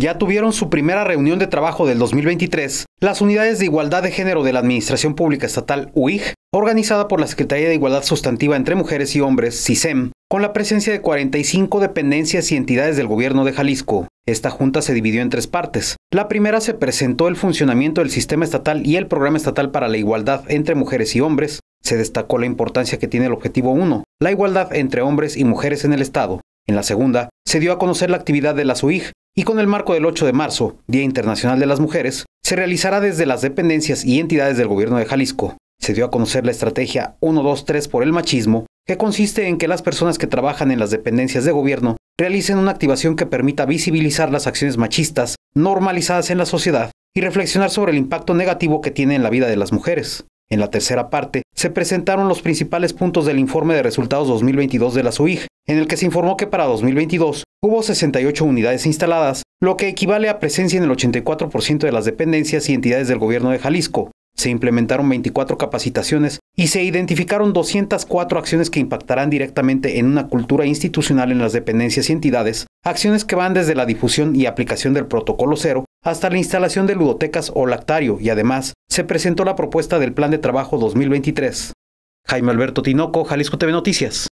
ya tuvieron su primera reunión de trabajo del 2023 las unidades de igualdad de género de la Administración Pública Estatal UIG, organizada por la Secretaría de Igualdad Sustantiva entre Mujeres y Hombres, CISEM, con la presencia de 45 dependencias y entidades del gobierno de Jalisco. Esta junta se dividió en tres partes. La primera se presentó el funcionamiento del sistema estatal y el programa estatal para la igualdad entre mujeres y hombres. Se destacó la importancia que tiene el objetivo 1, la igualdad entre hombres y mujeres en el Estado. En la segunda, se dio a conocer la actividad de la UIG, y con el marco del 8 de marzo, Día Internacional de las Mujeres, se realizará desde las dependencias y entidades del gobierno de Jalisco. Se dio a conocer la estrategia 123 por el machismo, que consiste en que las personas que trabajan en las dependencias de gobierno realicen una activación que permita visibilizar las acciones machistas normalizadas en la sociedad y reflexionar sobre el impacto negativo que tiene en la vida de las mujeres. En la tercera parte, se presentaron los principales puntos del informe de resultados 2022 de la SUIG, en el que se informó que para 2022 hubo 68 unidades instaladas, lo que equivale a presencia en el 84% de las dependencias y entidades del gobierno de Jalisco. Se implementaron 24 capacitaciones y se identificaron 204 acciones que impactarán directamente en una cultura institucional en las dependencias y entidades, acciones que van desde la difusión y aplicación del protocolo cero hasta la instalación de ludotecas o lactario y además se presentó la propuesta del Plan de Trabajo 2023. Jaime Alberto Tinoco, Jalisco TV Noticias.